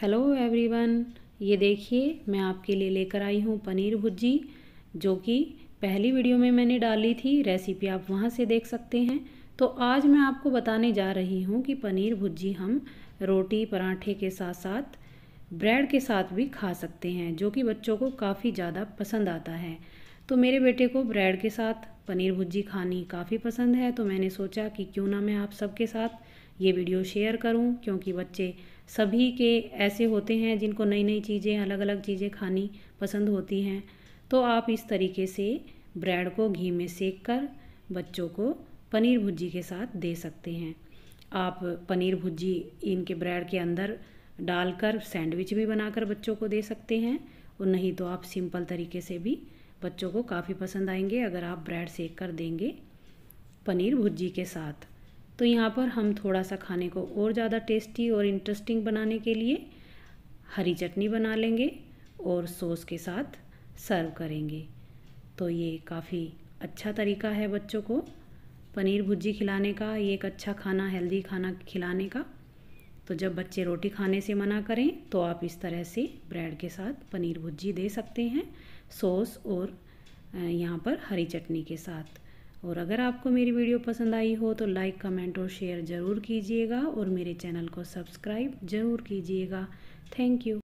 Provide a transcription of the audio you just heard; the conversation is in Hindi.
हेलो एवरीवन ये देखिए मैं आपके लिए लेकर आई हूँ पनीर भुजी जो कि पहली वीडियो में मैंने डाली थी रेसिपी आप वहाँ से देख सकते हैं तो आज मैं आपको बताने जा रही हूँ कि पनीर भुजी हम रोटी पराठे के साथ साथ ब्रेड के साथ भी खा सकते हैं जो कि बच्चों को काफ़ी ज़्यादा पसंद आता है तो मेरे बेटे को ब्रेड के साथ पनीर भुजी खानी काफ़ी पसंद है तो मैंने सोचा कि क्यों ना मैं आप सबके साथ ये वीडियो शेयर करूं क्योंकि बच्चे सभी के ऐसे होते हैं जिनको नई नई चीज़ें अलग अलग चीज़ें खानी पसंद होती हैं तो आप इस तरीके से ब्रेड को घी में सेक कर बच्चों को पनीर भुजी के साथ दे सकते हैं आप पनीर भुजी इनके ब्रेड के अंदर डालकर सैंडविच भी बनाकर बच्चों को दे सकते हैं और नहीं तो आप सिंपल तरीके से भी बच्चों को काफ़ी पसंद आएंगे अगर आप ब्रेड सेक कर देंगे पनीर भुजी के साथ तो यहाँ पर हम थोड़ा सा खाने को और ज़्यादा टेस्टी और इंटरेस्टिंग बनाने के लिए हरी चटनी बना लेंगे और सॉस के साथ सर्व करेंगे तो ये काफ़ी अच्छा तरीका है बच्चों को पनीर भुजी खिलाने का ये एक अच्छा खाना हेल्दी खाना खिलाने का तो जब बच्चे रोटी खाने से मना करें तो आप इस तरह से ब्रेड के साथ पनीर भुजी दे सकते हैं सॉस और यहाँ पर हरी चटनी के साथ और अगर आपको मेरी वीडियो पसंद आई हो तो लाइक कमेंट और शेयर ज़रूर कीजिएगा और मेरे चैनल को सब्सक्राइब ज़रूर कीजिएगा थैंक यू